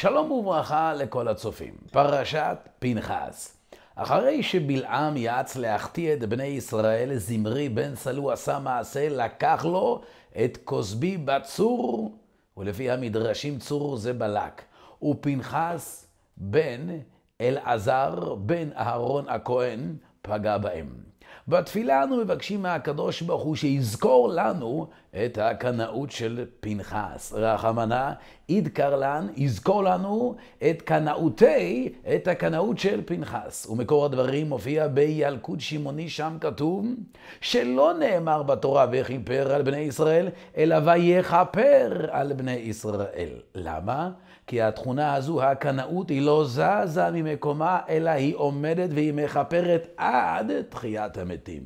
שלום וברכה לכל הצופים. פרשת פנחס. אחרי שבלעם יעץ להחטיא את בני ישראל, זמרי בן סלו עשה מעשה, לקח לו את כוסבי בצור, ולפי המדרשים צור זה בלק, ופנחס בן אלעזר בן אהרון הכהן פגע בהם. בתפילה אנו מבקשים מהקדוש ברוך הוא שיזכור לנו את הקנאות של פנחס. רחמנה ידקר קרלן, יזכור לנו את קנאותי, את הקנאות של פנחס. ומקור הדברים מופיע בילקוד שמעוני, שם כתוב שלא נאמר בתורה וכיפר על בני ישראל, אלא ויכפר על בני ישראל. למה? כי התכונה הזו, הקנאות, היא לא זזה ממקומה, אלא היא עומדת והיא מכפרת עד תחיית המתים.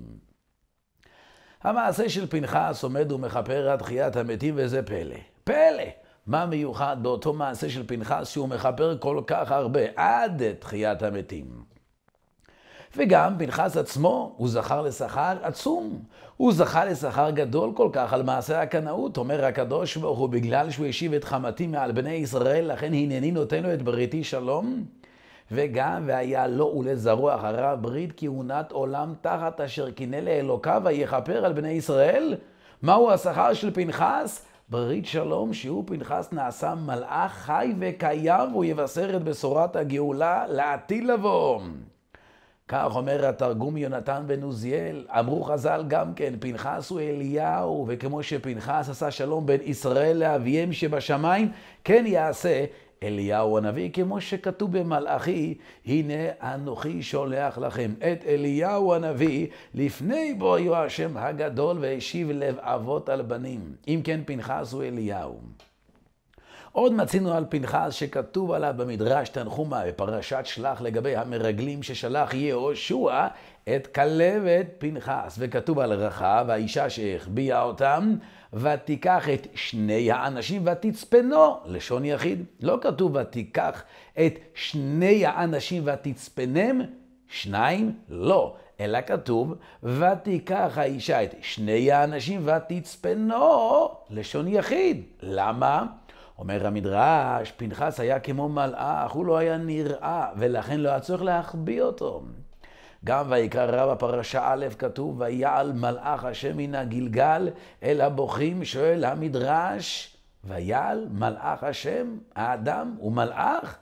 המעשה של פנחס עומד ומכפר עד תחיית המתים, וזה פלא. פלא! מה מיוחד באותו מעשה של פנחס שהוא מכפר כל כך הרבה עד תחיית המתים? וגם פנחס עצמו, הוא זכר לשכר עצום. הוא זכה לשכר גדול כל כך על מעשה הקנאות, אומר הקדוש ברוך הוא, בגלל שהוא השיב את חמתי מעל בני ישראל, לכן הנני נותן לו את בריתי שלום. וגם והיה לו לא ולזרוע אחריו ברית כהונת עולם תחת אשר קינא לאלוקיו ויכפר על בני ישראל. מהו השכר של פנחס? ברית שלום, שהוא פנחס נעשה מלאך חי וקיים, והוא יבשר את בשורת הגאולה לעתיד לבוא. כך אומר התרגום יונתן בן עוזיאל, אמרו חז"ל גם כן, פנחס הוא אליהו, וכמו שפנחס עשה שלום בין ישראל לאביהם שבשמיים, כן יעשה אליהו הנביא, כמו שכתוב במלאכי, הנה אנוכי שולח לכם את אליהו הנביא, לפני בו היו השם הגדול והשיב לב אבות על בנים. אם כן, פנחס הוא אליהו. עוד מצינו על פנחס שכתוב עליו במדרש תנחומה בפרשת שלח לגבי המרגלים ששלח יהושע את כלבת את פנחס, וכתוב על רחב, האישה שהחביאה אותם, ותיקח את שני האנשים ותצפנו, לשון יחיד. לא כתוב ותיקח את שני האנשים ותצפנם, שניים, לא. אלא כתוב, ותיקח האישה את שני האנשים ותצפנו, לשון יחיד. למה? אומר המדרש, פנחס היה כמו מלאך, הוא לא היה נראה, ולכן לא היה צורך להחביא אותו. גם ויקרא רב בפרשה א' כתוב, ויעל מלאך השם מן הגלגל אל הבוכים, שואל המדרש, ויעל מלאך השם, האדם הוא מלאך?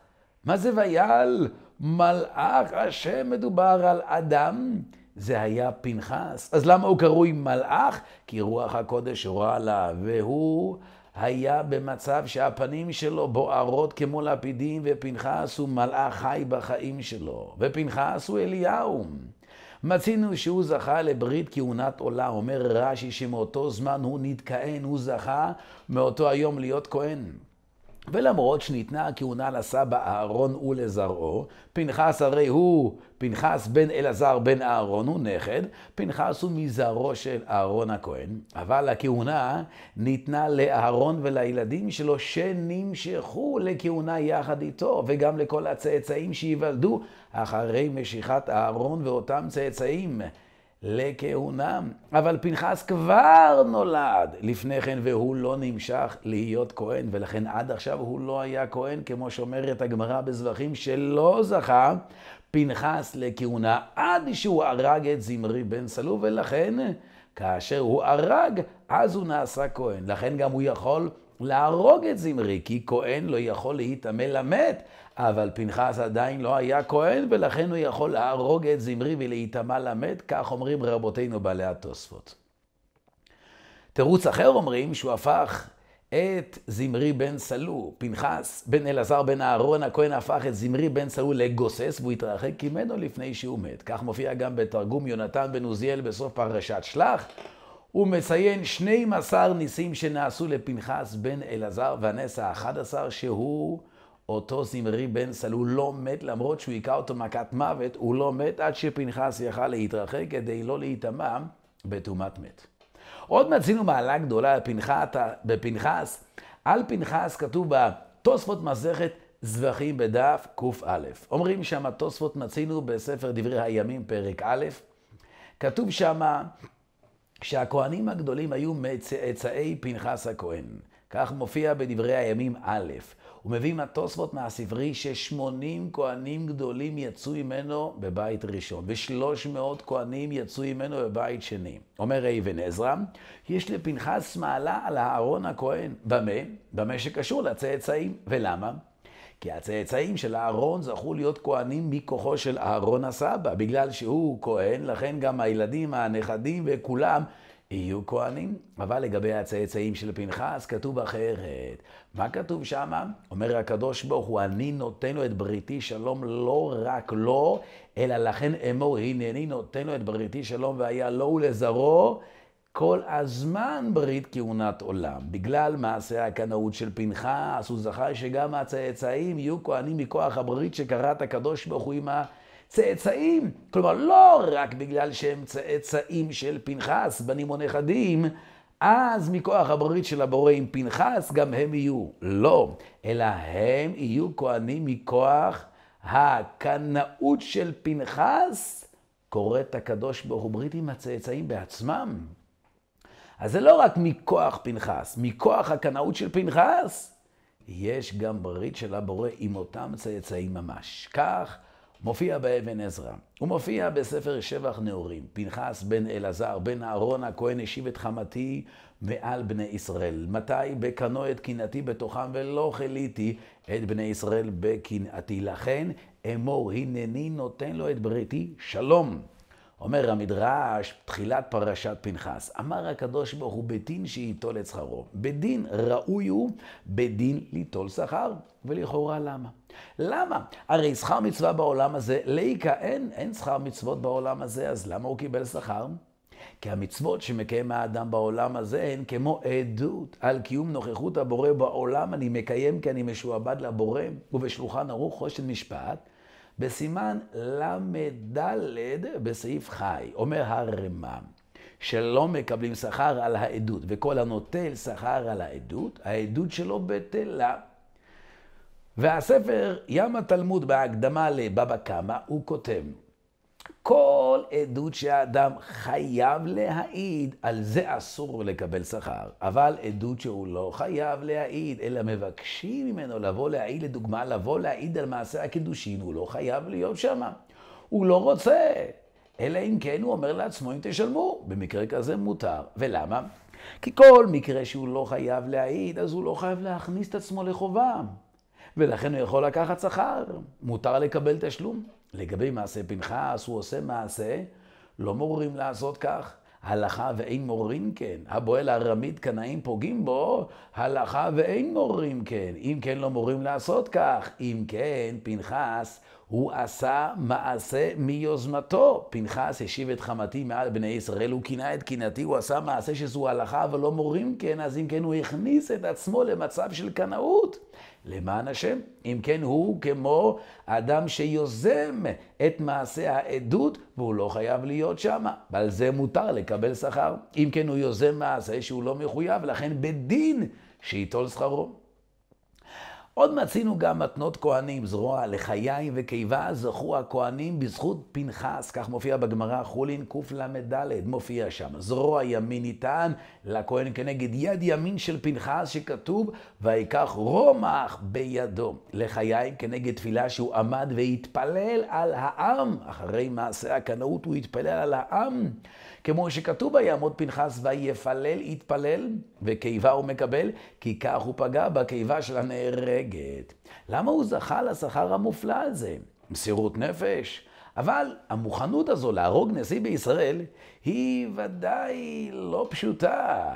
מה זה ויעל? מלאך השם מדובר על אדם. זה היה פנחס. אז למה הוא קרוי מלאך? כי רוח הקודש הורה עליו, והוא היה במצב שהפנים שלו בוערות כמו לפידים, ופנחס הוא מלאך חי בחיים שלו, ופנחס הוא אליהו. מצינו שהוא זכה לברית כהונת עולה, אומר רש"י שמאותו זמן הוא נתכהן, הוא זכה מאותו היום להיות כהן. ולמרות שניתנה הכהונה לסבא אהרון ולזרעו, פנחס הרי הוא, פנחס בן אלעזר בן אהרון הוא נכד, פנחס הוא מזרעו של אהרון הכהן, אבל הכהונה ניתנה לאהרון ולילדים שלו שנמשכו לכהונה יחד איתו, וגם לכל הצאצאים שייוולדו אחרי משיכת אהרון ואותם צאצאים. לכהונם. אבל פנחס כבר נולד לפני כן, והוא לא נמשך להיות כהן, ולכן עד עכשיו הוא לא היה כהן, כמו שאומרת הגמרא בזבחים, שלא זכה פנחס לכהונה עד שהוא הרג את זמרי בן סלו, ולכן כאשר הוא הרג, אז הוא נעשה כהן. לכן גם הוא יכול להרוג את זמרי, כי כהן לא יכול להיטמא למת, אבל פנחס עדיין לא היה כהן, ולכן הוא יכול להרוג את זמרי ולהיטמא למת, כך אומרים רבותינו בעלי התוספות. תירוץ אחר אומרים שהוא הפך את זמרי בן סלו, פנחס בן אלעזר בן אהרון הכהן הפך את זמרי בן סלו לגוסס והוא התרחק ממנו לפני שהוא מת. כך מופיע גם בתרגום יונתן בן עוזיאל בסוף פרשת שלח. הוא מציין 12 ניסים שנעשו לפנחס בן אלעזר והנס האחד עשר שהוא אותו זמרי בן סלול לא מת למרות שהוא היכה אותו מכת מוות, הוא לא מת עד שפנחס יכל להתרחק כדי לא להיטמע בטומאת מת. עוד מצינו מעלה גדולה בפנחס, על פנחס כתוב בתוספות מסכת זבחים בדף קא. אומרים שם התוספות מצינו בספר דברי הימים פרק א', כתוב שמה כשהכהנים הגדולים היו מצאצאי פנחס הכהן. כך מופיע בדברי הימים א', מביא מהתוספות מהספרי ששמונים כהנים גדולים יצאו ממנו בבית ראשון, ושלוש מאות כהנים יצאו ממנו בבית שני. אומר אבן עזרא, יש לפנחס מעלה על אהרון הכהן. במה? במה שקשור לצאצאים. ולמה? כי הצאצאים של אהרון זכו להיות כהנים מכוחו של אהרון הסבא. בגלל שהוא כהן, לכן גם הילדים, הנכדים וכולם יהיו כהנים. אבל לגבי הצאצאים של פנחס, כתוב אחרת. מה כתוב שם? אומר הקדוש ברוך הוא, אני נותן לו את בריתי שלום לא רק לו, אלא לכן אמור, הנני נותן לו את בריתי שלום והיה לו ולזרעו. כל הזמן ברית כהונת עולם. בגלל מעשה הקנאות של פנחס, הוא זכר שגם הצאצאים יהיו כהנים מכוח הברית שקראת הקדוש ברוך הוא עם הצאצאים. כלומר, לא רק בגלל שהם צאצאים של פנחס, בנים או נכדים, אז מכוח הברית של הבורא עם פנחס, גם הם יהיו. לא, אלא הם יהיו כהנים מכוח הקנאות של פנחס, קוראת הקדוש ברוך הוא ברית עם הצאצאים בעצמם. אז זה לא רק מכוח פנחס, מכוח הקנאות של פנחס, יש גם ברית של הבורא עם אותם צאצאים ממש. כך מופיע באבן עזרא, הוא מופיע בספר שבח נאורים. פנחס בן אלעזר, בן אהרון הכהן השיב את חמתי מעל בני ישראל. מתי? בקנו את קנאתי בתוכם ולא חיליתי את בני ישראל בקנאתי. לכן אמור הנני נותן לו את בריתי שלום. אומר המדרש, תחילת פרשת פנחס, אמר הקדוש ברוך הוא, בדין שייטול את שכרו. בדין ראוי הוא, בדין ליטול שכר. ולכאורה למה? למה? הרי שכר מצווה בעולם הזה, ליקה אין, אין שכר מצוות בעולם הזה, אז למה הוא קיבל שכר? כי המצוות שמקיים האדם בעולם הזה הן כמו עדות על קיום נוכחות הבורא בעולם, אני מקיים כי אני משועבד לבורא, ובשולחן ערוך חושן משפט. בסימן ל"ד בסעיף חי, אומר הרמ"ם, שלא מקבלים שכר על העדות, וכל הנוטל שכר על העדות, העדות שלו בטלה. והספר ים התלמוד בהקדמה לבבא קמא, הוא כותב, כל עדות שהאדם חייב להעיד, על זה אסור לקבל שכר. אבל עדות שהוא לא חייב להעיד, אלא מבקשים ממנו לבוא להעיד, לדוגמה, לבוא להעיד על מעשה הקידושין, הוא לא חייב להיות שם. הוא לא רוצה. אלא אם כן הוא אומר לעצמו, אם תשלמו. במקרה כזה מותר. ולמה? כי כל מקרה שהוא לא חייב להעיד, אז הוא לא חייב להכניס את עצמו לחובה. ולכן הוא יכול לקחת שכר. מותר לקבל תשלום. לגבי מעשה פנחס, הוא עושה מעשה, לא מורים לעשות כך. הלכה ואין מורים כן. הבועל הארמית קנאים פוגעים בו, הלכה ואין מורים כן. אם כן לא מורים לעשות כך. אם כן, פנחס, הוא עשה מעשה מיוזמתו. פנחס השיב את חמתי מעל בני ישראל, הוא כינה את קינתי, הוא עשה מעשה שזו הלכה ולא מורים כן, אז אם כן הוא הכניס את עצמו למצב של קנאות. למען השם. אם כן, הוא כמו אדם שיוזם את מעשה העדות, והוא לא חייב להיות שם. ועל זה מותר לקבל שכר. אם כן, הוא יוזם מעשה שהוא לא מחויב, לכן בדין שייטול שכרו. עוד מצינו גם מתנות כהנים, זרוע לחיים וקיבה, זכו הכהנים בזכות פנחס, כך מופיע בגמרא חולין קל"ד, מופיע שם. זרוע ימין ניתן לכהן כנגד יד ימין של פנחס, שכתוב, ויקח רומח בידו. לחיים כנגד תפילה שהוא עמד והתפלל על העם, אחרי מעשה הקנאות הוא התפלל על העם. כמו שכתוב בה, יעמוד פנחס ויפלל, יתפלל, וקיבה הוא מקבל, כי כך הוא פגע בקיבה של הנהרגת. למה הוא זכה לשכר המופלא הזה? מסירות נפש. אבל המוכנות הזו להרוג נשיא בישראל היא ודאי לא פשוטה.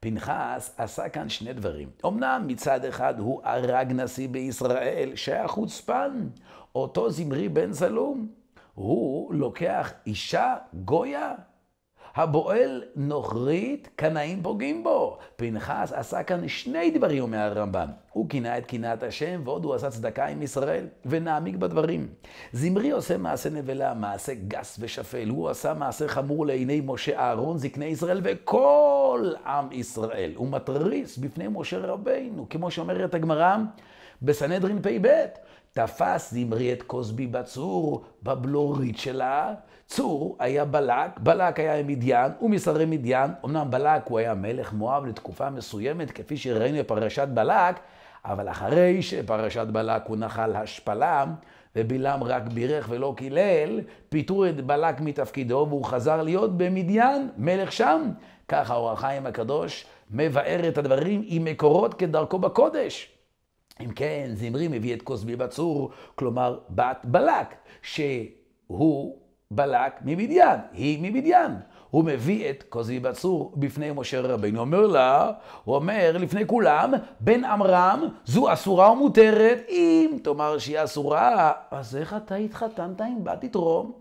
פנחס עשה כאן שני דברים. אמנם מצד אחד הוא הרג נשיא בישראל, שהיה חוצפן, אותו זמרי בן סלום. הוא לוקח אישה גויה הבועל נוכרית, קנאים פוגעים בו. פנחס עשה כאן שני דברים, אומר הרמב"ם. הוא כינה את קנאת השם, ועוד הוא עשה צדקה עם ישראל, ונעמיק בדברים. זמרי עושה מעשה נבלה, מעשה גס ושפל. הוא עשה מעשה חמור לעיני משה אהרון, זקני ישראל, וכל עם ישראל. הוא מתריס בפני משה רבינו, כמו שאומרת הגמרא בסנהדרין פ"ב. תפס זמרי את כוסבי בצור בבלורית שלה, צור היה בלק, בלק היה עם מדיין, ומשרי מדיין, אמנם בלק הוא היה מלך מואב לתקופה מסוימת, כפי שראינו בפרשת בלק, אבל אחרי שפרשת בלק הוא נחל השפלה, ובלעם רק בירך ולא קילל, פיטרו את בלק מתפקידו והוא חזר להיות במדיין, מלך שם. כך האור החיים הקדוש מבאר את הדברים עם מקורות כדרכו בקודש. אם כן, זמרי מביא את כוסבי בצור, כלומר בת בלק, שהוא בלק ממדיין, היא ממדיין. הוא מביא את כוזי בצור בפני משה רבינו, אומר לה, הוא אומר לפני כולם, בן עמרם זו אסורה ומותרת, אם תאמר שהיא אסורה, אז איך אתה התחתנת עם בת יתרו?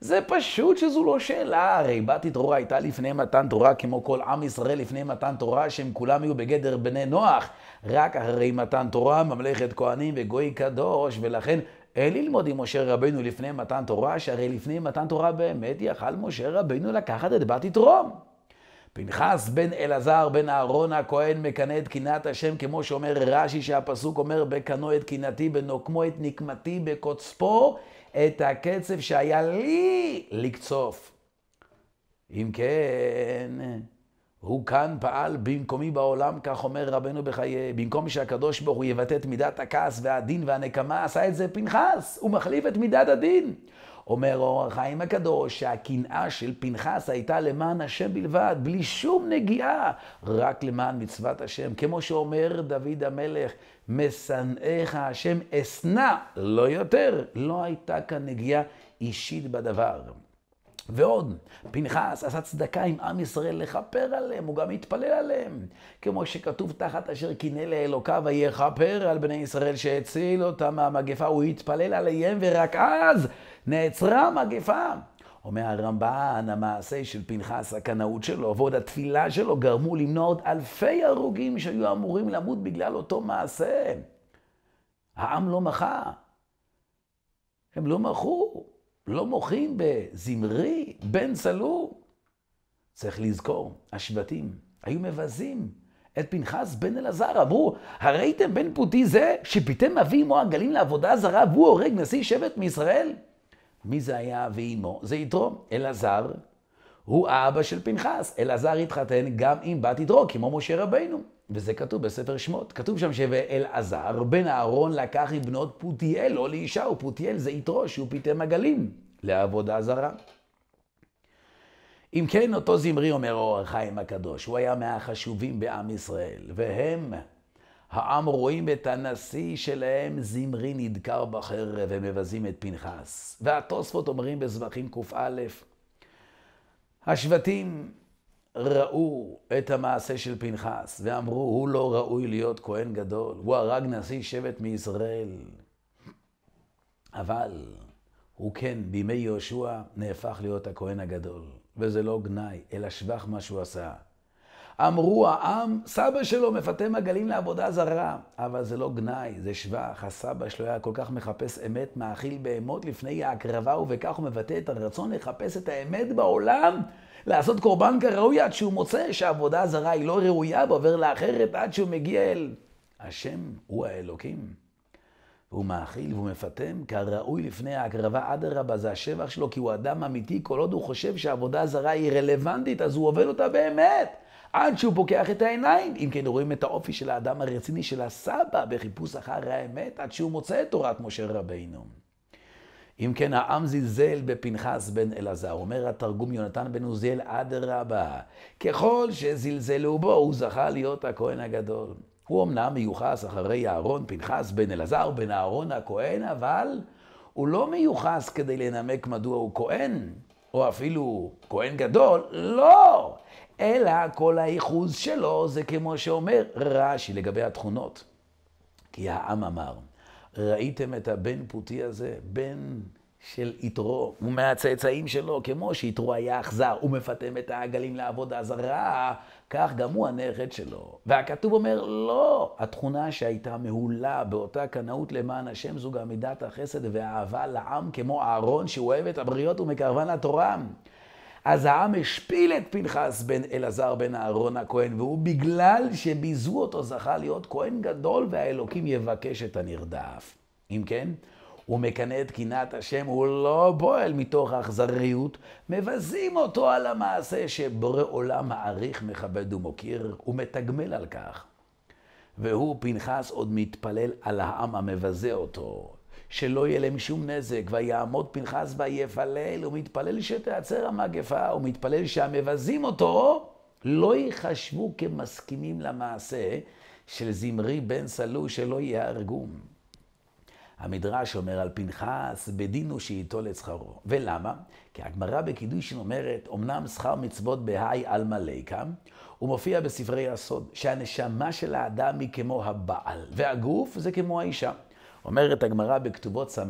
זה פשוט שזו לא שאלה, הרי בת יתרו הייתה לפני מתן תורה, כמו כל עם ישראל לפני מתן תורה, שהם כולם היו בגדר בני נוח. רק אחרי מתן תורה, ממלכת כהנים וגוי קדוש, ולכן אה, ללמוד עם משה רבנו לפני מתן תורה, שהרי לפני מתן תורה באמת יכל משה רבנו לקחת את בת יתרום. פנחס בן אלעזר בן אהרון הכהן מקנא את קנאת השם, כמו שאומר רש"י שהפסוק אומר, בקנו את קנאתי, בנוקמו את נקמתי, בקוצפו את הקצב שהיה לי לקצוף. אם כן... הוא כאן פעל במקומי בעולם, כך אומר רבנו בחיי, במקום שהקדוש ברוך הוא יבטא את מידת הכעס והדין והנקמה, עשה את זה פנחס, הוא מחליף את מידת הדין. אומר אור החיים הקדוש שהקנאה של פנחס הייתה למען השם בלבד, בלי שום נגיעה, רק למען מצוות השם. כמו שאומר דוד המלך, משנאיך השם אשנא, לא יותר. לא הייתה כאן נגיעה אישית בדבר. ועוד, פנחס עשה צדקה עם עם ישראל לכפר עליהם, הוא גם התפלל עליהם. כמו שכתוב תחת אשר קינא לאלוקיו, ויכפר על בני ישראל שהציל אותם מהמגפה, הוא התפלל עליהם, ורק אז נעצרה המגפה. אומר הרמב"ן, המעשה של פנחס, הקנאות שלו ועוד התפילה שלו גרמו למנוע עוד אלפי הרוגים שהיו אמורים למות בגלל אותו מעשה. העם לא מחה. הם לא מחו. לא מוחים בזמרי, בן צלור. צריך לזכור, השבטים היו מבזים את פנחס בן אלעזר. אמרו, הראיתם בן פוטי זה שפיתם אבי אמו עגלים לעבודה זרה והוא הורג נשיא שבט מישראל? מי זה היה אבי אמו? זה יתרו. אלעזר הוא אבא של פנחס. אלעזר התחתן גם עם בת יתרו, כמו משה רבינו. וזה כתוב בספר שמות. כתוב שם שאלעזר בן אהרון לקח מבנות פותיאל, לא לאישה, ופותיאל זה יתרו, שהוא פיתם עגלים לעבודה זרה. אם כן, אותו זמרי, אומר אור החיים הקדוש, הוא היה מהחשובים בעם ישראל, והם, העם רואים את הנשיא שלהם, זמרי נדקר בחרב, ומבזים את פנחס. והתוספות אומרים בזבחים קא, השבטים ראו את המעשה של פנחס ואמרו, הוא לא ראוי להיות כהן גדול, הוא הרג נשיא שבט מישראל. אבל הוא כן, בימי יהושע, נהפך להיות הכהן הגדול. וזה לא גנאי, אלא שבח מה שהוא עשה. אמרו העם, סבא שלו מפתה מגלים לעבודה זרה. אבל זה לא גנאי, זה שבח. הסבא שלו היה כל כך מחפש אמת, מאכיל בהמות לפני ההקרבה, ובכך הוא מבטא את הרצון לחפש את האמת בעולם. לעשות קורבן כראוי עד שהוא מוצא שהעבודה זרה היא לא ראויה ועובר לאחרת עד שהוא מגיע אל השם הוא האלוקים. והוא מאכיל והוא מפתם כראוי לפני ההקרבה. אדרבה, זה השבח שלו, כי הוא אדם אמיתי, כל עוד הוא חושב שהעבודה זרה היא רלוונטית, אז הוא עובד אותה באמת. עד שהוא פוקח את העיניים. אם כן, רואים את האופי של האדם הרציני, של הסבא, בחיפוש אחר האמת, עד שהוא מוצא את תורת משה רבינו. אם כן, העם זלזל בפנחס בן אלעזר. אומר התרגום יונתן בן עוזיאל, אדרבה, ככל שזלזלו בו, הוא זכה להיות הכהן הגדול. הוא אמנם מיוחס אחרי אהרון, פנחס בן אלעזר, בן אהרון הכהן, אבל הוא לא מיוחס כדי לנמק מדוע הוא כהן, או אפילו כהן גדול. לא! אלא כל הייחוז שלו זה כמו שאומר רש"י לגבי התכונות. כי העם אמר, ראיתם את הבן פוטי הזה? בן של יתרו, הוא מהצאצאים שלו, כמו שיתרו היה אכזר, הוא מפטם את העגלים לעבודה זרה, כך גם הוא הנכד שלו. והכתוב אומר, לא, התכונה שהייתה מהולה באותה קנאות למען השם זו גם מידת החסד והאהבה לעם, כמו אהרון, שהוא אוהב את הבריות ומקרבן לתורם. אז העם השפיל את פנחס בן אלעזר בן אהרון הכהן, והוא בגלל שביזו אותו זכה להיות כהן גדול, והאלוקים יבקש את הנרדף. אם כן, הוא מקנא את קנאת השם, הוא לא בועל מתוך אכזריות, מבזים אותו על המעשה שבורא עולם מעריך, מכבד ומוקיר, ומתגמל על כך. והוא, פנחס, עוד מתפלל על העם המבזה אותו. שלא יהיה להם שום נזק. ויעמוד פנחס ויפלל, ומתפלל שתיעצר המגפה, ומתפלל שהמבזים אותו לא ייחשבו כמסכימים למעשה של זמרי בן סלו שלא ייהרגום. המדרש אומר על פנחס, בדין הוא שייטול את שכרו. ולמה? כי הגמרא בקידושין אומרת, אמנם שכר מצוות בהאי על מלאיקה, הוא מופיע בספרי הסוד, שהנשמה של האדם היא כמו הבעל, והגוף זה כמו האישה. אומרת הגמרא בכתובות ס"ה,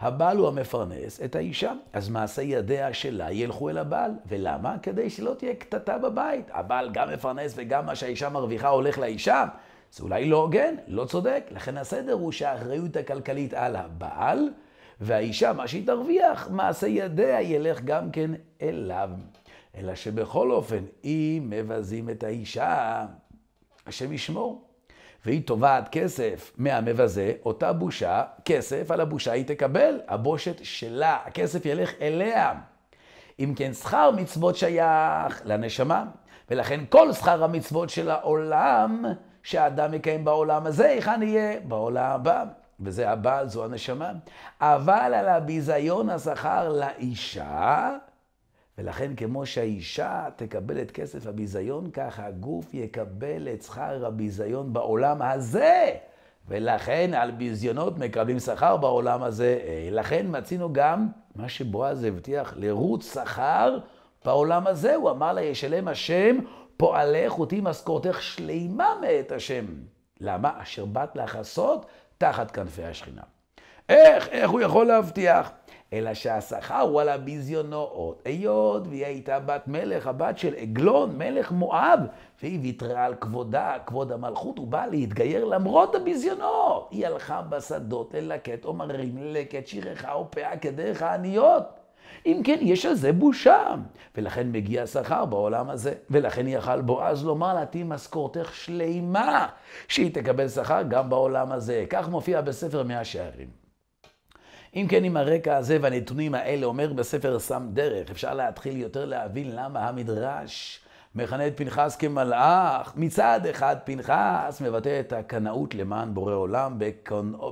הבעל הוא המפרנס את האישה, אז מעשה ידיה שלה ילכו אל הבעל. ולמה? כדי שלא תהיה קטטה בבית. הבעל גם מפרנס וגם מה שהאישה מרוויחה הולך לאישה. זה אולי לא הוגן, לא צודק. לכן הסדר הוא שהאחריות הכלכלית על הבעל, והאישה, מה שהיא תרוויח, מעשה ידיה ילך גם כן אליו. אלא שבכל אופן, אם מבזים את האישה, השם ישמור. והיא תובעת כסף מהמבזה, אותה בושה, כסף על הבושה היא תקבל, הבושת שלה, הכסף ילך אליה. אם כן, שכר מצוות שייך לנשמה, ולכן כל שכר המצוות של העולם שהאדם יקיים בעולם הזה, היכן יהיה? בעולם הבא. וזה הבעל, זו הנשמה. אבל על הביזיון השכר לאישה, ולכן כמו שהאישה תקבל את כסף הביזיון, ככה הגוף יקבל את שכר הביזיון בעולם הזה. ולכן על ביזיונות מקבלים שכר בעולם הזה. אה, לכן מצינו גם מה שבועז הבטיח, לרות שכר בעולם הזה. הוא אמר לה, ישלם השם פועלך ותהי משכורתך שלימה מאת השם. למה? אשר באת לחסות תחת כנפי השכינה. איך, איך הוא יכול להבטיח? אלא שהשכר הוא על הביזיונות. היות והיא הייתה בת מלך, הבת של עגלון, מלך מואב, והיא ויתרה על כבודה, כבוד המלכות, הוא בא להתגייר למרות הביזיונות. היא הלכה בשדות אל לקט עומרים, לקט שירך ופאה כדרך העניות. אם כן, יש על זה בושה, ולכן מגיע שכר בעולם הזה. ולכן יכל בועז לומר לה, תהי משכורתך שלימה, שהיא תקבל שכר גם בעולם הזה. כך מופיע בספר מאה שערים. אם כן, עם הרקע הזה והנתונים האלה, אומר בספר סם דרך, אפשר להתחיל יותר להבין למה המדרש מכנה את פנחס כמלאך. מצד אחד, פנחס מבטא את הקנאות למען בורא עולם,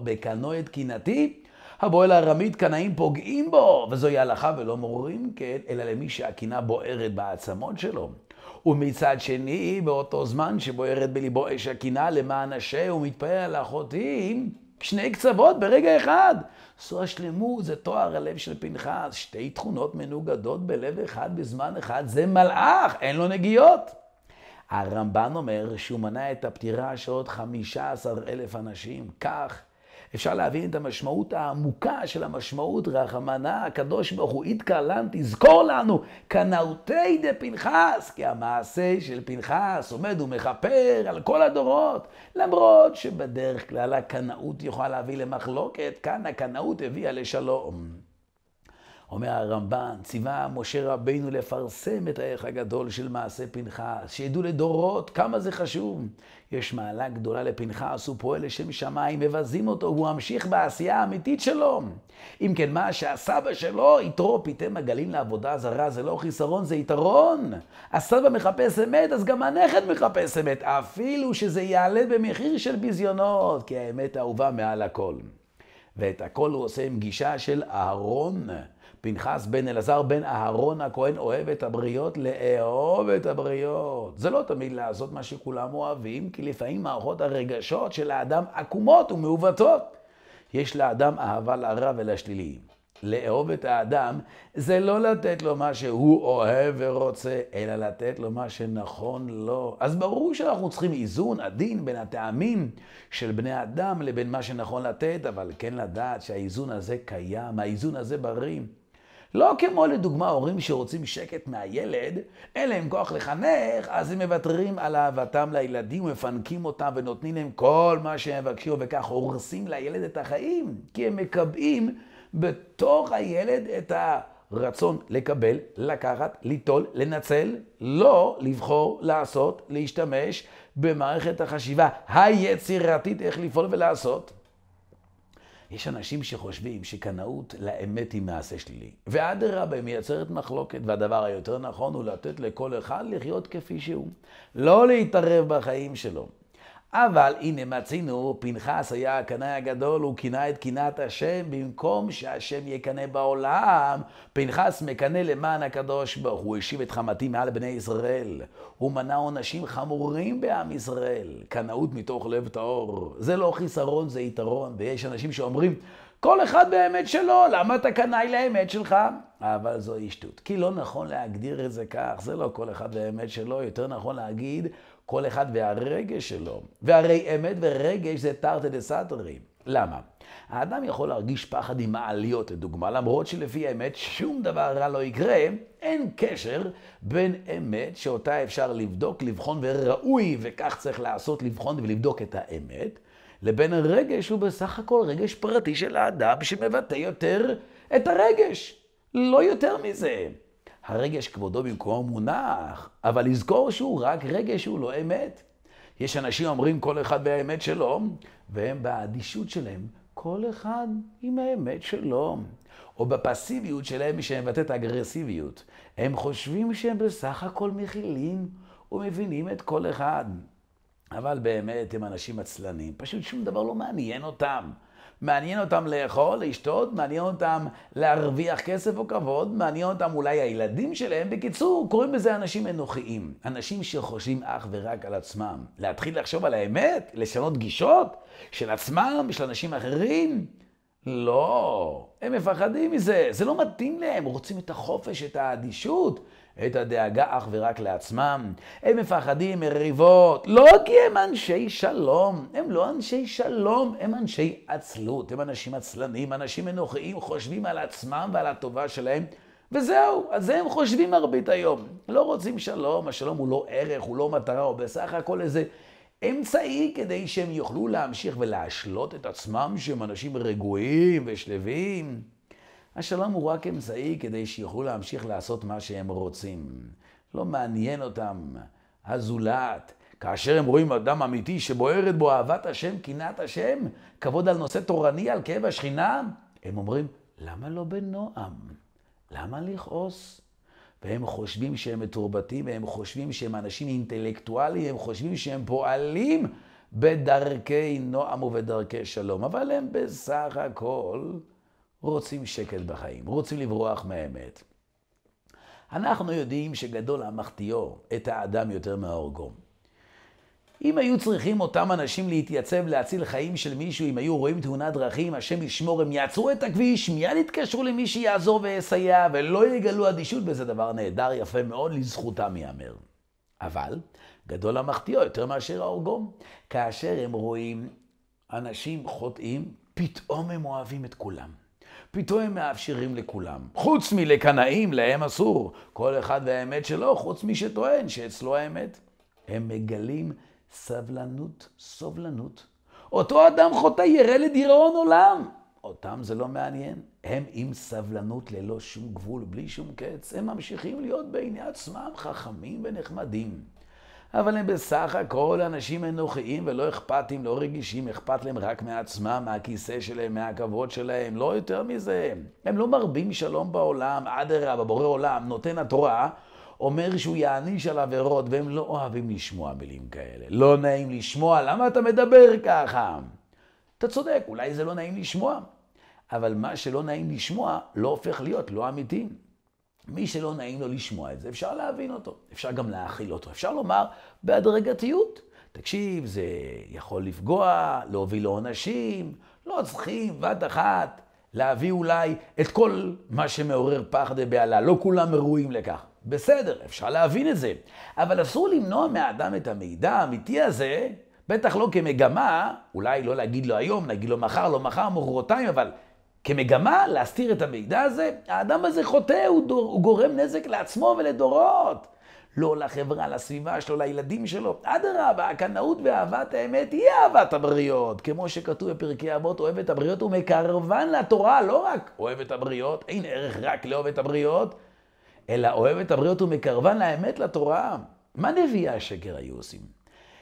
בקנאו את קנאתי. הבועל הארמית, קנאים פוגעים בו, וזוהי הלכה ולא מורים כן, אלא למי שהקנאה בוערת בעצמות שלו. ומצד שני, באותו זמן שבוערת בליבו אש הקנאה למען השם, הוא מתפעל על אחותי, שני קצוות ברגע אחד. סו השלמות זה תואר הלב של פנחס, שתי תכונות מנוגדות בלב אחד בזמן אחד, זה מלאך, אין לו נגיעות. הרמב"ן אומר שהוא מנה את הפטירה של עוד 15 אלף אנשים, כך אפשר להבין את המשמעות העמוקה של המשמעות רחמנה, הקדוש ברוך הוא איתקא לן תזכור לנו כנאותי פנחס, כי המעשה של פנחס עומד ומכפר על כל הדורות למרות שבדרך כלל הקנאות יכולה להביא למחלוקת כאן הקנאות הביאה לשלום אומר הרמב"ן, ציווה משה רבינו לפרסם את הערך הגדול של מעשה פנחס, שידעו לדורות כמה זה חשוב. יש מעלה גדולה לפנחס, הוא פועל לשם שמיים, מבזים אותו, הוא ממשיך בעשייה האמיתית שלו. אם כן, מה שהסבא שלו, יתרו פיתם עגלים לעבודה זרה, זה לא חיסרון, זה יתרון. הסבא מחפש אמת, אז גם הנכד מחפש אמת, אפילו שזה יעלה במחיר של ביזיונות, כי האמת האהובה מעל הכל. ואת הכל הוא עושה עם גישה של אהרון. פנחס בן אלעזר בן אהרון הכהן אוהב את הבריות, לאהוב את הבריות. זה לא תמיד לעשות מה שכולם אוהבים, כי לפעמים מערכות הרגשות של האדם עקומות ומעוותות. יש לאדם אהבה לרע ולשלילי. לאהוב את האדם זה לא לתת לו מה שהוא אוהב ורוצה, אלא לתת לו מה שנכון לו. לא. אז ברור שאנחנו צריכים איזון עדין בין הטעמים של בני אדם לבין מה שנכון לתת, אבל כן לדעת שהאיזון הזה קיים, האיזון הזה בריא. לא כמו לדוגמה הורים שרוצים שקט מהילד, אין להם כוח לחנך, אז הם מוותרים על אהבתם לילדים, מפנקים אותם ונותנים להם כל מה שהם מבקשים, וכך הורסים לילד את החיים, כי הם מקבעים בתוך הילד את הרצון לקבל, לקחת, ליטול, לנצל, לא לבחור, לעשות, להשתמש במערכת החשיבה היצירתית איך לפעול ולעשות. יש אנשים שחושבים שקנאות לאמת היא מעשה שלילי. ואדרבה, היא מייצרת מחלוקת, והדבר היותר נכון הוא לתת לכל אחד לחיות כפי שהוא. לא להתערב בחיים שלו. אבל הנה מצינו, פנחס היה הקנאי הגדול, הוא כינה את קנאת השם, במקום שהשם יקנא בעולם, פנחס מקנא למען הקדוש ברוך הוא, השיב את חמתי מעל בני ישראל. הוא מנע עונשים חמורים בעם ישראל. קנאות מתוך לב טהור. זה לא חיסרון, זה יתרון. ויש אנשים שאומרים, כל אחד באמת שלו, למה אתה קנאי לאמת שלך? אבל זוהי שטות. כי לא נכון להגדיר את זה כך, זה לא כל אחד באמת שלו, יותר נכון להגיד, כל אחד והרגש שלו. והרי אמת ורגש זה תרתי דסתרי. למה? האדם יכול להרגיש פחד עם מעליות, לדוגמה, למרות שלפי האמת שום דבר רע לא יקרה, אין קשר בין אמת שאותה אפשר לבדוק, לבחון, וראוי, וכך צריך לעשות, לבחון ולבדוק את האמת, לבין הרגש הוא בסך הכל רגש פרטי של האדם שמבטא יותר את הרגש, לא יותר מזה. הרגש כבודו במקומו מונח, אבל לזכור שהוא רק רגש שהוא לא אמת. יש אנשים אומרים כל אחד והאמת שלו, והם באדישות שלהם, כל אחד עם האמת שלו. או בפסיביות שלהם, שמבטאת אגרסיביות. הם חושבים שהם בסך הכל מכילים ומבינים את כל אחד. אבל באמת הם אנשים עצלנים, פשוט שום דבר לא מעניין אותם. מעניין אותם לאכול, לשתות, מעניין אותם להרוויח כסף או כבוד, מעניין אותם אולי הילדים שלהם. בקיצור, קוראים לזה אנשים אנוכיים. אנשים שחושבים אך ורק על עצמם. להתחיל לחשוב על האמת? לשנות גישות? של עצמם? של אנשים אחרים? לא, הם מפחדים מזה, זה לא מתאים להם, רוצים את החופש, את האדישות. את הדאגה אך ורק לעצמם. הם מפחדים מריבות, לא כי הם אנשי שלום, הם לא אנשי שלום, הם אנשי עצלות, הם אנשים עצלנים, אנשים אנוכיים, חושבים על עצמם ועל הטובה שלהם. וזהו, על זה הם חושבים מרבית היום. לא רוצים שלום, השלום הוא לא ערך, הוא לא מטרה, הוא בסך הכל איזה אמצעי כדי שהם יוכלו להמשיך ולהשלות את עצמם שהם אנשים רגועים ושלווים. השלום הוא רק אמצעי כדי שיוכלו להמשיך לעשות מה שהם רוצים. לא מעניין אותם הזולת. כאשר הם רואים אדם אמיתי שבוערת בו אהבת השם, קנאת השם, כבוד על נושא תורני, על כאב השכינה, הם אומרים, למה לא בנועם? למה לכעוס? והם חושבים שהם מתורבתים, והם חושבים שהם אנשים אינטלקטואליים, הם חושבים שהם פועלים בדרכי נועם ובדרכי שלום. אבל הם בסך הכל... רוצים שקט בחיים, רוצים לברוח מהאמת. אנחנו יודעים שגדול המחטיאו את האדם יותר מההורגו. אם היו צריכים אותם אנשים להתייצב להציל חיים של מישהו, אם היו רואים תאונת דרכים, השם ישמור, הם יעצרו את הכביש, מיד יתקשרו למי שיעזור ויסייע, ולא יגלו אדישות, וזה דבר נהדר, יפה מאוד, לזכותם ייאמר. אבל גדול המחטיאו יותר מאשר ההורגו. כאשר הם רואים אנשים חוטאים, פתאום הם אוהבים את כולם. פתאום הם מאפשרים לכולם. חוץ מלקנאים, להם אסור. כל אחד והאמת שלו, חוץ שטוען שאצלו האמת. הם מגלים סבלנות, סובלנות. אותו אדם חוטא ירא לדיראון עולם. אותם זה לא מעניין. הם עם סבלנות ללא שום גבול, בלי שום קץ. הם ממשיכים להיות בעיני עצמם חכמים ונחמדים. אבל הם בסך הכל אנשים אנוכיים ולא אכפתים, לא רגישים, אכפת להם רק מעצמם, מהכיסא שלהם, מהכבוד שלהם, לא יותר מזה. הם לא מרבים שלום בעולם, אדרבה, בורא עולם, נותן התורה, אומר שהוא יעניש על עבירות, והם לא אוהבים לשמוע מילים כאלה. לא נעים לשמוע, למה אתה מדבר ככה? אתה צודק, אולי זה לא נעים לשמוע, אבל מה שלא נעים לשמוע לא הופך להיות לא אמיתי. מי שלא נעים לו לשמוע את זה, אפשר להבין אותו, אפשר גם להכיל אותו, אפשר לומר בהדרגתיות. תקשיב, זה יכול לפגוע, להוביל לעונשים, לא צריכים בת אחת להביא אולי את כל מה שמעורר פחד ובהלה, לא כולם ראויים לכך. בסדר, אפשר להבין את זה, אבל אסור למנוע מהאדם את המידע האמיתי הזה, בטח לא כמגמה, אולי לא להגיד לו היום, נגיד לו מחר, לא מחר, מחרתיים, אבל כמגמה להסתיר את המידע הזה, האדם הזה חוטא, הוא, דור, הוא גורם נזק לעצמו ולדורות. לא לחברה, לסביבה שלו, לילדים שלו. אדרבה, הקנאות ואהבת האמת היא אהבת הבריות. כמו שכתוב בפרקי אבות, אוהב את הבריות ומקרבן לתורה, לא רק אוהב את הבריות, אין ערך רק לאהוב את הבריות, אלא אוהב את הבריות ומקרבן לאמת לתורה. מה נביאי השקר היו עושים?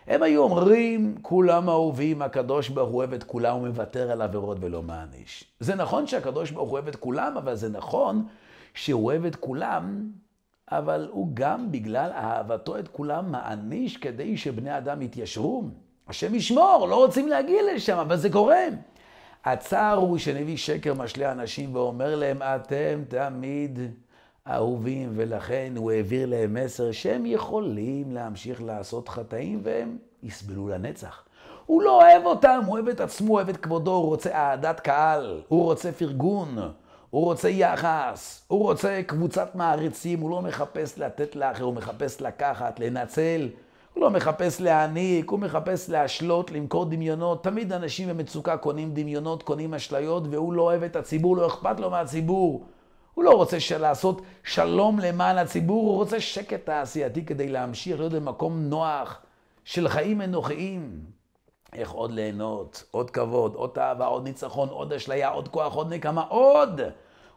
הם היו אומרים, כולם אהובים, הקדוש ברוך הוא אוהב את כולם הוא מוותר על עבירות ולא מעניש. זה נכון שהקדוש ברוך הוא אוהב את כולם, אבל זה נכון שהוא אוהב את כולם, אבל הוא גם בגלל אהבתו את כולם מעניש כדי שבני אדם יתיישרו. השם ישמור, לא רוצים להגיע לשם, אבל זה קורה. הצער הוא שנביא שקר משלה אנשים ואומר להם, אתם תמיד אהובים, ולכן הוא העביר להם מסר שהם יכולים להמשיך לעשות חטאים והם יסבלו לנצח. הוא לא אוהב אותם, הוא אוהב את עצמו, אוהב את כבודו, הוא רוצה אהדת קהל, הוא רוצה פרגון, הוא רוצה יחס, הוא רוצה קבוצת מעריצים, הוא לא מחפש לתת לאחר, הוא מחפש לקחת, לנצל. הוא לא מחפש להעניק, הוא מחפש להשלות, למכור דמיונות. תמיד אנשים במצוקה קונים דמיונות, קונים אשליות, והוא לא אוהב את הציבור, לא אכפת לו מהציבור. הוא לא רוצה לעשות שלום למען הציבור, הוא רוצה שקט תעשייתי כדי להמשיך להיות במקום נוח של חיים אנוכיים. איך עוד ליהנות, עוד כבוד, עוד אהבה, עוד ניצחון, עוד אשליה, עוד כוח, עוד נקמה, עוד!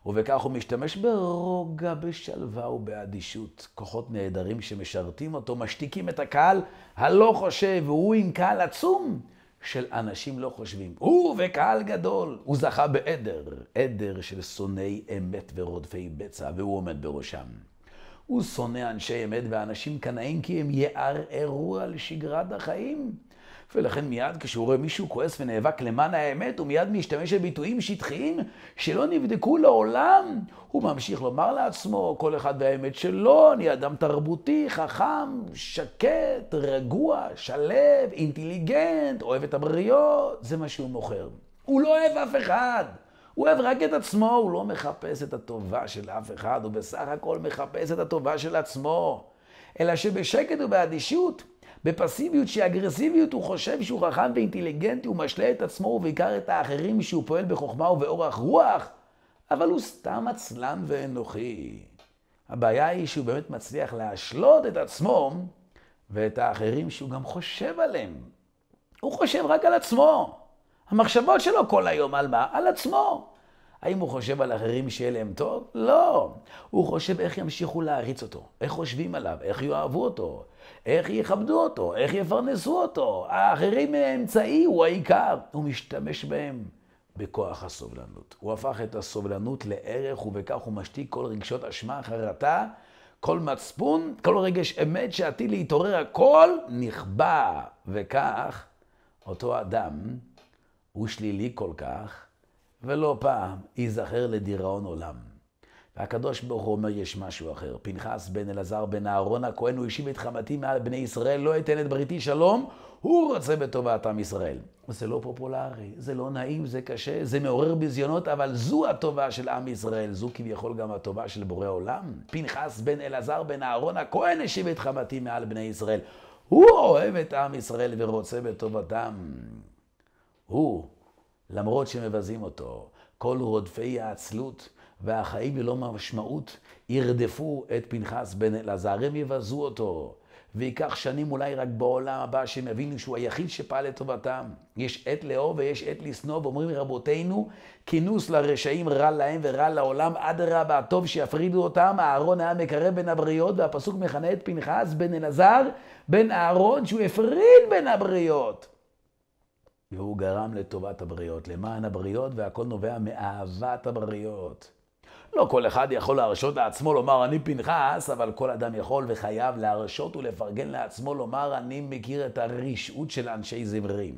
ובכך הוא משתמש ברוגע, בשלווה ובאדישות. כוחות נהדרים שמשרתים אותו, משתיקים את הקהל הלא חושב, והוא עם קהל עצום. של אנשים לא חושבים. הוא וקהל גדול, הוא זכה בעדר, עדר של שונאי אמת ורודפי בצע, והוא עומד בראשם. הוא שונא אנשי אמת ואנשים קנאים כי הם יערערו על שגרת החיים. ולכן מיד כשהוא רואה מישהו כועס ונאבק למען האמת, הוא מיד משתמש בביטויים שטחיים שלא נבדקו לעולם. הוא ממשיך לומר לעצמו, כל אחד והאמת שלו, אני אדם תרבותי, חכם, שקט, רגוע, שלו, אינטליגנט, אוהב את הבריות, זה מה שהוא מוכר. הוא לא אוהב אף אחד. הוא אוהב רק את עצמו, הוא לא מחפש את הטובה של אף אחד, הוא בסך הכל מחפש את הטובה של עצמו. אלא שבשקט ובאדישות, בפסיביות שהיא אגרסיביות, הוא חושב שהוא חכם ואינטליגנטי, הוא משלה את עצמו ובעיקר את האחרים שהוא פועל בחוכמה ובאורך רוח, אבל הוא סתם עצלן ואנוכי. הבעיה היא שהוא באמת מצליח להשלות את עצמו ואת האחרים שהוא גם חושב עליהם. הוא חושב רק על עצמו. המחשבות שלו כל היום על מה? על עצמו. האם הוא חושב על אחרים שיהיה להם טוב? לא. הוא חושב איך ימשיכו להעריץ אותו, איך חושבים עליו, איך יאהבו אותו, איך יכבדו אותו, איך יפרנסו אותו. האחרים הם האמצעי הוא העיקר. הוא משתמש בהם בכוח הסובלנות. הוא הפך את הסובלנות לערך, ובכך הוא משתיק כל רגשות אשמה, חרטה, כל מצפון, כל רגש אמת שעתיד להתעורר, הכל נכבה. וכך, אותו אדם הוא שלילי כל כך. ולא פעם ייזכר לדיראון עולם. והקדוש ברוך הוא אומר, יש משהו אחר. פנחס בן אלעזר בן אהרון הכהן, הוא השיב את חמתי מעל בני ישראל, לא אתן את בריתי שלום, הוא רוצה בטובת עם ישראל. זה לא פופולרי, זה לא נעים, זה קשה, זה מעורר ביזיונות, אבל זו הטובה של עם ישראל, זו כביכול גם הטובה של בורא עולם. פנחס בן אלעזר בן אהרון הכהן השיב את חמתי מעל בני ישראל. הוא אוהב את עם ישראל ורוצה בטובתם. הוא למרות שמבזים אותו. כל רודפי העצלות והחיים ללא משמעות ירדפו את פנחס בן אלעזר, הם יבזו אותו. וייקח שנים אולי רק בעולם הבא שהם יבינו שהוא היחיד שפעל לטובתם. יש עת לאהוב ויש עת לשנוא, ואומרים רבותינו, כינוס לרשעים רע להם ורע לעולם, אדרבה, טוב שיפרידו אותם. אהרון היה מקרב בין הבריות, והפסוק מכנה את פנחס בן אלעזר, בן אהרון, שהוא הפריד בין הבריות. והוא גרם לטובת הבריות, למען הבריות, והכל נובע מאהבת הבריות. לא כל אחד יכול להרשות לעצמו לומר אני פנחס, אבל כל אדם יכול וחייב להרשות ולפרגן לעצמו לומר אני מכיר את הרשעות של אנשי זמרים.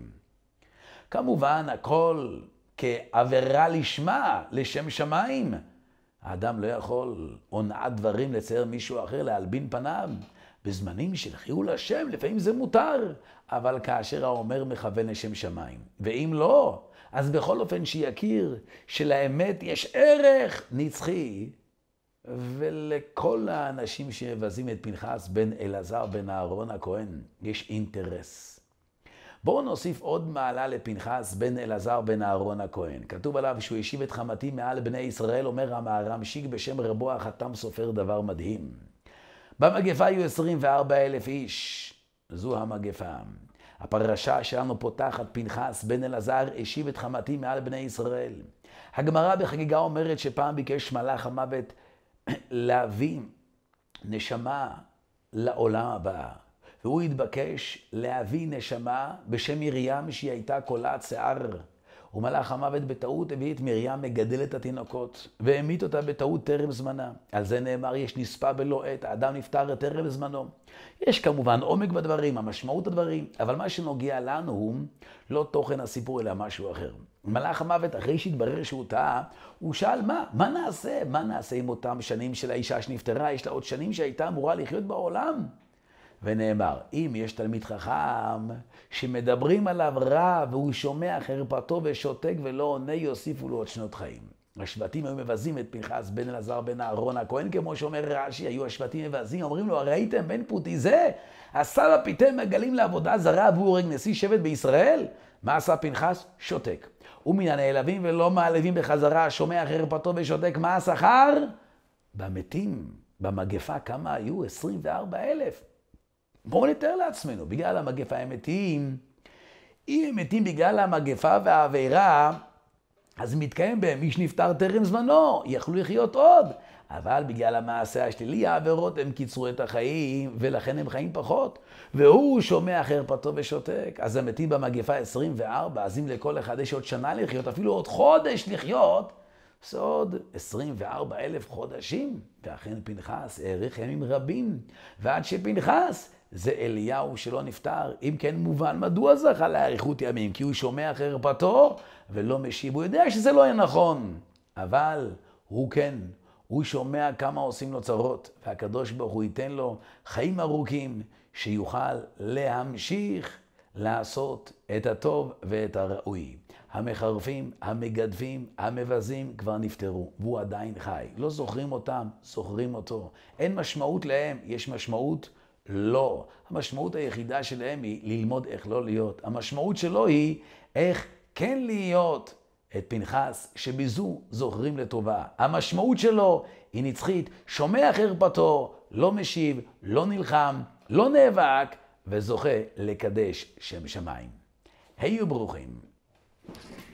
כמובן, הכל כעבירה לשמה, לשם שמיים. האדם לא יכול הונאת דברים לצייר מישהו אחר, להלבין פניו. בזמנים של חיול השם, לפעמים זה מותר, אבל כאשר האומר מכוון לשם שמיים. ואם לא, אז בכל אופן שיכיר שלאמת יש ערך נצחי. ולכל האנשים שמבזים את פנחס בן אלעזר בן אהרון הכהן יש אינטרס. בואו נוסיף עוד מעלה לפנחס בן אלעזר בן אהרון הכהן. כתוב עליו שהוא השיב את חמתי מעל בני ישראל, אומר המהר"ם שיק בשם רבו החתם סופר דבר מדהים. במגפה היו 24 אלף איש. זו המגפה. הפרשה שלנו פותחת, פנחס בן אלעזר השיב את חמתי מעל בני ישראל. הגמרא בחגיגה אומרת שפעם ביקש מלאך המוות להביא נשמה לעולם הבא. והוא התבקש להביא נשמה בשם מרים שהיא הייתה קולעת שיער ומלאך המוות בטעות הביא את מרים מגדלת התינוקות, והמית אותה בטעות טרם זמנה. על זה נאמר, יש נספה בלא עת, האדם נפטר טרם זמנו. יש כמובן עומק בדברים, המשמעות הדברים, אבל מה שנוגע לנו הוא לא תוכן הסיפור, אלא משהו אחר. מלאך המוות, אחרי שהתברר שהוא טעה, הוא שאל מה? מה נעשה? מה נעשה עם אותם שנים של האישה שנפטרה? יש לה עוד שנים שהייתה אמורה לחיות בעולם. ונאמר, אם יש תלמיד חכם שמדברים עליו רע והוא שומע חרפתו ושותק ולא עונה, יוסיפו לו עוד שנות חיים. השבטים היו מבזים את פנחס בן אלעזר בן אהרון הכהן, כמו שאומר רש"י, היו השבטים מבזים, אומרים לו, הרי הייתם בן פוטי זה, הסבא פיתם מגלים לעבודה זרה והוא הורג נשיא שבט בישראל? מה עשה פנחס? שותק. ומן הנעלבים ולא מעלבים בחזרה, שומע חרפתו ושותק, מה השכר? במתים, במגפה כמה היו? 24 אלף. בואו נתאר לעצמנו, בגלל המגפה הם מתים. אם הם מתים בגלל המגפה והעבירה, אז מתקיים בהם, מי שנפטר טרם זמנו, יכלו לחיות עוד. אבל בגלל המעשה השלילי, העבירות הם קיצרו את החיים, ולכן הם חיים פחות. והוא שומע חרפתו ושותק. אז המתים במגפה 24, אז אם לכל אחד יש עוד שנה לחיות, אפילו עוד חודש לחיות, סוד 24 אלף חודשים, ואכן פנחס האריך ימים רבים, ועד שפנחס זה אליהו שלא נפטר. אם כן, מובן מדוע זכה לאריכות ימים, כי הוא שומע חרפתו ולא משיב. הוא יודע שזה לא יהיה נכון, אבל הוא כן, הוא שומע כמה עושים לו צרות, והקדוש ברוך הוא ייתן לו חיים ארוכים, שיוכל להמשיך לעשות את הטוב ואת הראוי. המחרפים, המגדפים, המבזים כבר נפטרו, והוא עדיין חי. לא זוכרים אותם, זוכרים אותו. אין משמעות להם, יש משמעות לא. המשמעות היחידה שלהם היא ללמוד איך לא להיות. המשמעות שלו היא איך כן להיות. את פנחס שבזו זוכרים לטובה. המשמעות שלו היא נצחית, שומע חרפתו, לא משיב, לא נלחם, לא נאבק, וזוכה לקדש שם שמיים. היו ברוכים. Thank you.